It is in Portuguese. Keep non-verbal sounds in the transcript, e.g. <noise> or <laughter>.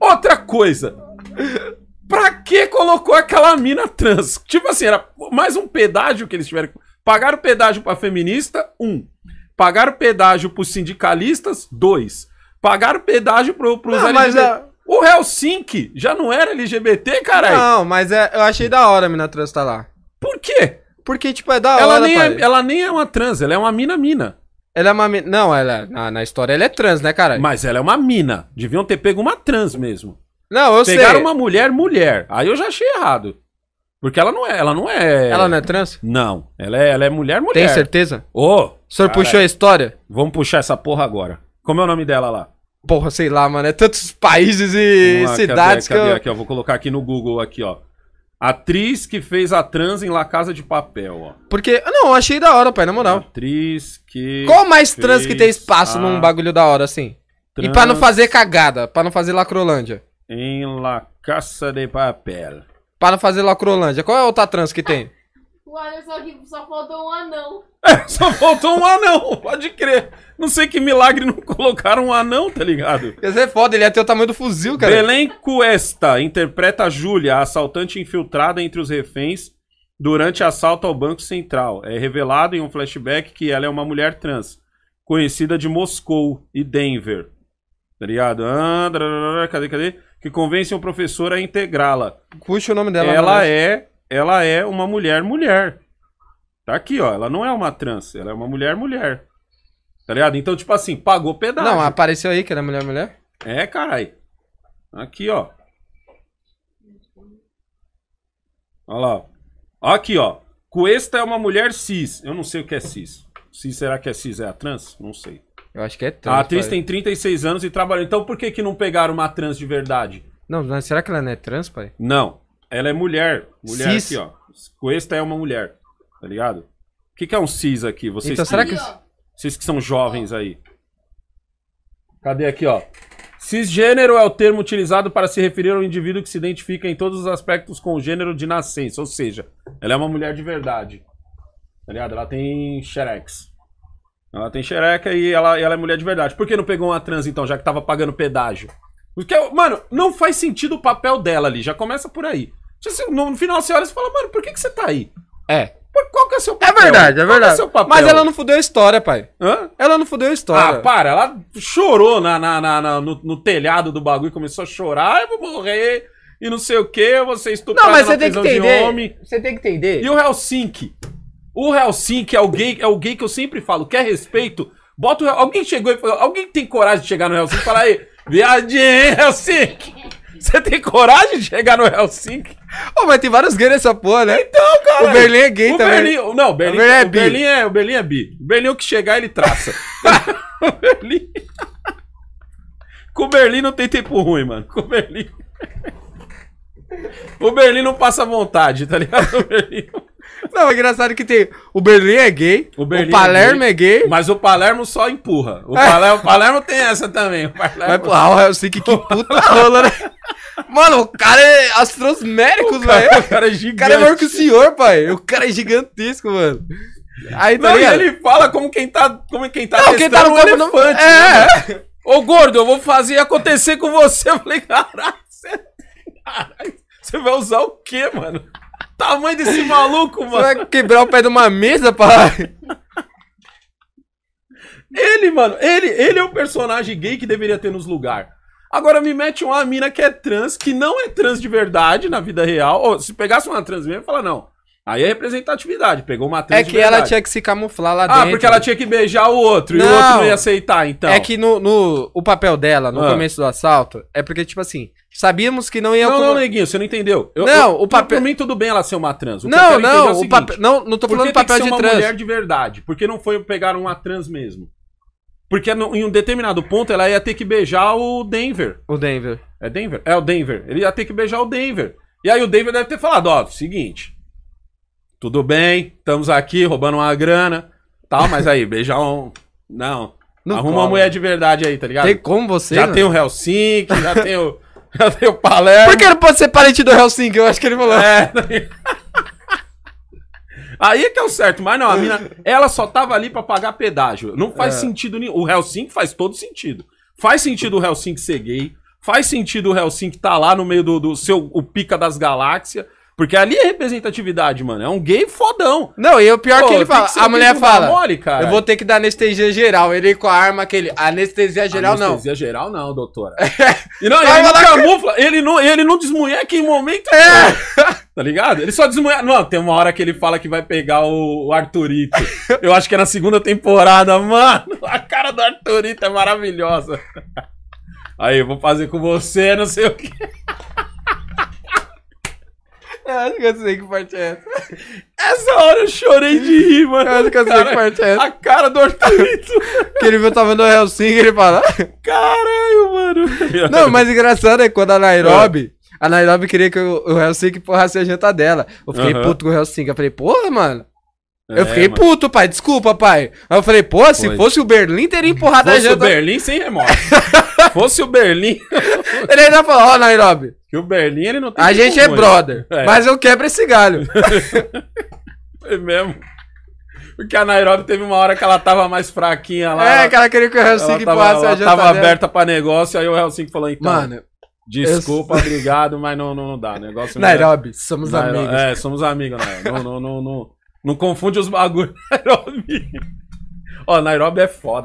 Outra coisa. Pra que colocou aquela mina trans? Tipo assim, era mais um pedágio que eles tiveram. Pagaram pedágio pra feminista, um. Pagaram pedágio pros sindicalistas, dois. Pagaram pedágio pro, pros não, LGBT. É... O Helsinki já não era LGBT, caralho. Não, mas é, eu achei da hora a mina trans tá lá. Por quê? Porque, tipo, é da ela hora. Nem é, ela nem é uma trans, ela é uma mina-mina. Ela é uma mina. Não, ela. Na, na, história ela é trans, né, cara? Mas ela é uma mina. Deviam ter pego uma trans mesmo. Não, eu Pegaram sei. Pegaram uma mulher, mulher. Aí eu já achei errado. Porque ela não é. Ela não é. Ela não é trans? Não. Ela é, ela é mulher, mulher. Tem certeza? Ô! Oh, o senhor cara, puxou a história? Vamos puxar essa porra agora. Como é o nome dela lá? Porra, sei lá, mano. É tantos países e cidades cadê, que cadê? eu... Aqui, ó. Vou colocar aqui no Google, aqui, ó. Atriz que fez a trans em La Casa de Papel, ó. Porque. Não, achei da hora, pai, na moral. Atriz que. Qual mais trans que tem espaço a... num bagulho da hora, assim? Trans... E pra não fazer cagada, pra não fazer lacrolândia. Em La Casa de Papel. Pra não fazer lacrolândia. Qual é a outra trans que tem? Olha só que só faltou um anão. É, só faltou um anão, pode crer. Não sei que milagre não colocaram um anão, tá ligado? dizer, é foda, ele ia é ter o tamanho do fuzil, cara. Belém Cuesta interpreta a Júlia, a assaltante infiltrada entre os reféns durante assalto ao Banco Central. É revelado em um flashback que ela é uma mulher trans, conhecida de Moscou e Denver. Tá ligado? Ah, cadê, cadê? Que convence um professor a integrá-la. Puxa o nome dela. Ela é ela é uma mulher mulher. Tá aqui, ó. Ela não é uma trans, ela é uma mulher mulher. Tá ligado? Então, tipo assim, pagou pedaço Não, apareceu aí que era é mulher mulher? É, carai. Aqui, ó. Olha lá. Aqui, ó. Cuesta é uma mulher cis. Eu não sei o que é cis. Cis, será que é cis? É a trans? Não sei. Eu acho que é trans. A atriz pai. tem 36 anos e trabalha Então por que, que não pegaram uma trans de verdade? Não, será que ela não é trans, pai? Não. Ela é mulher. Mulher cis. aqui, ó. Cuesta é uma mulher, tá ligado? O que, que é um cis aqui? Vocês, então, que, será que... vocês que são jovens aí. Cadê aqui, ó? Cisgênero é o termo utilizado para se referir ao indivíduo que se identifica em todos os aspectos com o gênero de nascença. Ou seja, ela é uma mulher de verdade. Tá ligado? Ela tem xerex. Ela tem xereca e ela, ela é mulher de verdade. Por que não pegou uma trans, então, já que tava pagando pedágio? Porque, é mano, não faz sentido o papel dela ali, já começa por aí. Tipo assim, no final você olha e fala, mano, por que, que você tá aí? É. Qual que é o seu é papel? É verdade, é, é verdade. É Mas ela não fudeu a história, pai. Hã? Ela não fudeu a história. Ah, para. Ela chorou na, na, na, na no, no, telhado do bagulho, começou a chorar, eu vou morrer, e não sei o quê, eu vou ser estuprada não, mas você tem que entender. Você tem que entender. E o Helsinki? O Helsinki é o gay, é o gay que eu sempre falo, quer respeito? Bota o... Alguém chegou e falou, alguém tem coragem de chegar no Helsinki e falar, aí... Viadinho, Helsinki! Você tem coragem de chegar no Helsinki? Oh, mas tem vários gays nessa porra, né? Então, cara. O Berlim é gay o também. Berlim, não, o Berlim, o Berlim, é, o Berlim é, é, o Berlim é bi. O Berlim, o que chegar, ele traça. <laughs> o Berlim. Com o Berlim não tem tempo ruim, mano. Com o Berlim. O Berlim não passa vontade, tá ligado? O Berlim. Não, é engraçado que tem. O Berlim é gay, o, Berlim o é Palermo é gay, é gay, Mas o Palermo só empurra. O é. Palermo, o Palermo tem essa também. Vai empurrar o Helsinki, que puta rola, né? Mano, o cara é astrosmérico, velho. O cara é gigante. O cara é maior que o senhor, pai. O cara é gigantesco, mano. Aí, tá ele fala como quem tá, como quem tá não, quem tá no um elefante. Não... É. Né, Ô, gordo, eu vou fazer acontecer com você. Eu falei, caralho, você... É- caralho, você vai usar o quê, mano? Tamanho desse maluco, mano. Você vai quebrar o pé de uma mesa, pai. Ele, mano, ele, ele é um personagem gay que deveria ter nos lugares. Agora me mete uma mina que é trans, que não é trans de verdade na vida real. Ou se pegasse uma trans mesmo, fala, não. Aí é representatividade, pegou uma trans. É que ela tinha que se camuflar lá ah, dentro. Ah, porque ela tinha que beijar o outro não, e o outro não ia aceitar, então. É que no, no o papel dela, no ah. começo do assalto, é porque, tipo assim, sabíamos que não ia... Não, com... não, neguinho, você não entendeu. Eu, não, eu, o papel... Pra mim tudo bem ela ser uma trans. O não, não, é o, o papel... Não, não tô falando papel de trans. Por que uma mulher de verdade? Por que não foi pegar uma trans mesmo? Porque em um determinado ponto ela ia ter que beijar o Denver. O Denver. É Denver? É o Denver. Ele ia ter que beijar o Denver. E aí o Denver deve ter falado, ó, seguinte tudo bem, estamos aqui roubando uma grana, tal, mas aí, beijar um. Não. Arruma uma mulher de verdade aí, tá ligado? Tem como você. Já né? tem o Helsinki, já tem o. <laughs> Já tem o Palermo. Por que não pode ser parente do Helsinki? Eu acho que ele falou. É. <laughs> Aí é que é o certo, mas não, a mina, ela só tava ali para pagar pedágio. Não faz é. sentido nenhum. O Helsinki faz todo sentido. Faz sentido o Helsinki ser gay. Faz sentido o Helsinki estar tá lá no meio do, do seu o pica das galáxias. Porque ali é representatividade, mano. É um gay fodão. Não, e o pior Pô, que ele fala. Que a mulher fala. Mole, eu vou ter que dar anestesia geral. Ele com a arma aquele. Anestesia geral anestesia não. Anestesia geral não, doutora. <laughs> e não, ele não camufla. Que... Ele não, ele não desmunheca em momento. É. tá ligado? Ele só desmunheca. Não, tem uma hora que ele fala que vai pegar o, o Arturito. eu acho que é na segunda temporada. Mano, a cara do Arturito é maravilhosa. Aí, eu vou fazer com você, não sei o quê. Eu acho que eu sei que parte é essa. Essa hora eu chorei de rir, mano. Eu acho que eu sei que parte é essa. A cara do Hortolito. <laughs> que ele viu, tava no Helsing e ele fala... Ah, Caralho, mano. Não, mas engraçado é quando a Nairobi... A Nairobi queria que o Helsinki porrasse a janta dela. Eu fiquei uhum. puto com o Helsinki. Eu falei, porra, mano. É, eu fiquei mano. puto, pai. Desculpa, pai. Aí eu falei, pô, se fosse o Berlim, teria empurrado a janta. Se fosse o Berlim, sem remorso. <laughs> <laughs> Fosse o Berlim. <laughs> ele ainda falou, ó, oh, Nairobi. Que o Berlim ele não tem. A gente é brother, é. mas eu quebro esse galho. Foi <laughs> é mesmo. Porque a Nairobi teve uma hora que ela tava mais fraquinha lá. É, ela, que ela queria que o Helsinki ela passe. Ela, ela tava tá dela. aberta pra negócio, aí o Helsinki falou, então... Mano... Desculpa, eu... obrigado, mas não, não, não dá. Negócio Nairobi, somos Nairobi, amigos. É, somos amigos, Nairobi. Né? não, não, não, não, não confunde os bagulhos, Nairobi. Ó, Nairobi é foda.